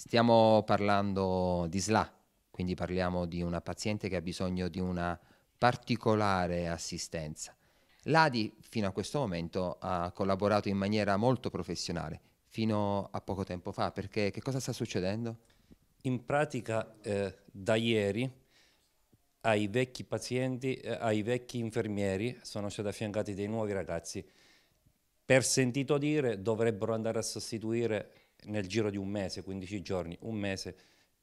Stiamo parlando di SLA, quindi parliamo di una paziente che ha bisogno di una particolare assistenza. L'ADI fino a questo momento ha collaborato in maniera molto professionale, fino a poco tempo fa, perché che cosa sta succedendo? In pratica eh, da ieri ai vecchi pazienti, eh, ai vecchi infermieri sono stati affiancati dei nuovi ragazzi. Per sentito dire dovrebbero andare a sostituire nel giro di un mese, 15 giorni, un mese,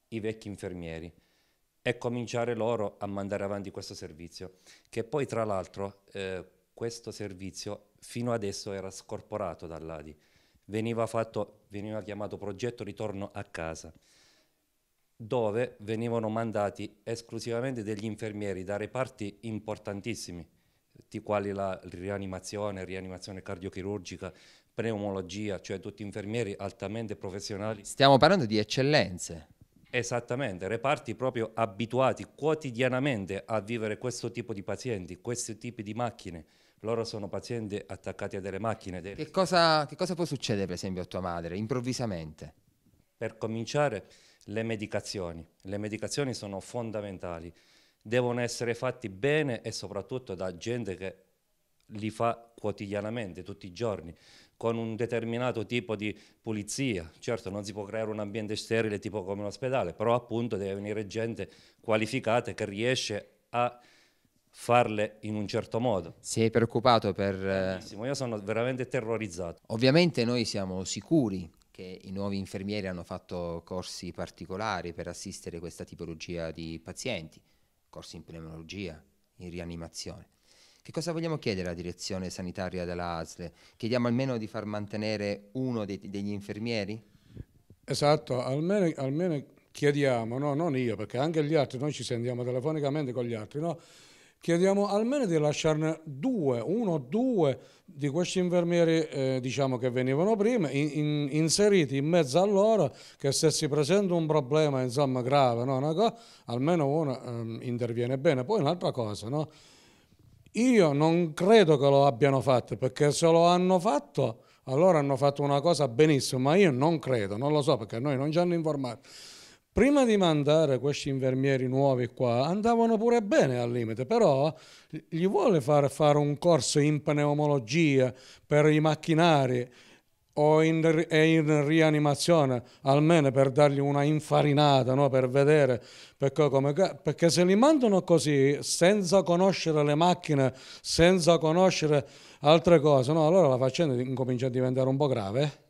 i vecchi infermieri e cominciare loro a mandare avanti questo servizio, che poi tra l'altro eh, questo servizio fino adesso era scorporato dall'ADI, veniva, fatto, veniva chiamato progetto ritorno a casa, dove venivano mandati esclusivamente degli infermieri da reparti importantissimi, quali la rianimazione, rianimazione cardiochirurgica, pneumologia, cioè tutti infermieri altamente professionali. Stiamo parlando di eccellenze. Esattamente, reparti proprio abituati quotidianamente a vivere questo tipo di pazienti, questi tipi di macchine. Loro sono pazienti attaccati a delle macchine. Che cosa, che cosa può succedere per esempio a tua madre improvvisamente? Per cominciare le medicazioni. Le medicazioni sono fondamentali devono essere fatti bene e soprattutto da gente che li fa quotidianamente, tutti i giorni, con un determinato tipo di pulizia. Certo non si può creare un ambiente sterile tipo come un ospedale, però appunto deve venire gente qualificata che riesce a farle in un certo modo. Sei preoccupato per... Benissimo, eh, io sono veramente terrorizzato. Ovviamente noi siamo sicuri che i nuovi infermieri hanno fatto corsi particolari per assistere questa tipologia di pazienti corsi in pneumologia, in rianimazione. Che cosa vogliamo chiedere alla direzione sanitaria della ASL? Chiediamo almeno di far mantenere uno dei, degli infermieri? Esatto, almeno, almeno chiediamo, no, non io, perché anche gli altri, noi ci sentiamo telefonicamente con gli altri, no? chiediamo almeno di lasciarne due, uno o due di questi infermieri eh, diciamo che venivano prima in, in, inseriti in mezzo a loro che se si presenta un problema insomma, grave no? una almeno uno ehm, interviene bene poi un'altra cosa no? io non credo che lo abbiano fatto perché se lo hanno fatto allora hanno fatto una cosa benissimo ma io non credo non lo so perché noi non ci hanno informato prima di mandare questi infermieri nuovi qua, andavano pure bene al limite, però gli vuole far fare un corso in pneumologia per i macchinari o in, in rianimazione, almeno per dargli una infarinata, no? per vedere, perché, come, perché se li mandano così, senza conoscere le macchine, senza conoscere altre cose, no? allora la faccenda incomincia a diventare un po' grave.